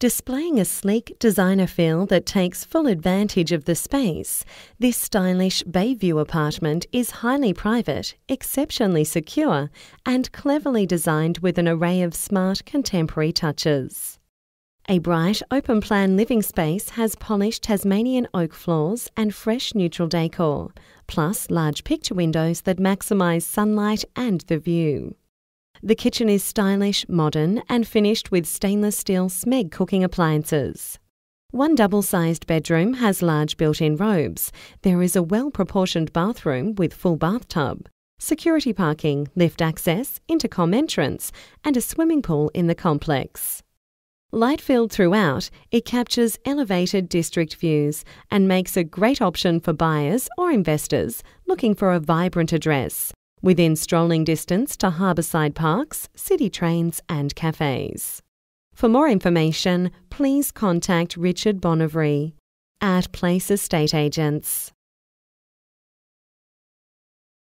Displaying a sleek designer feel that takes full advantage of the space, this stylish Bayview apartment is highly private, exceptionally secure, and cleverly designed with an array of smart contemporary touches. A bright, open plan living space has polished Tasmanian oak floors and fresh neutral decor, plus large picture windows that maximise sunlight and the view. The kitchen is stylish, modern, and finished with stainless steel Smeg cooking appliances. One double sized bedroom has large built in robes. There is a well proportioned bathroom with full bathtub, security parking, lift access, intercom entrance, and a swimming pool in the complex. Light filled throughout, it captures elevated district views and makes a great option for buyers or investors looking for a vibrant address within strolling distance to harbourside parks, city trains, and cafes. For more information, please contact Richard Bonavry at Place Estate Agents.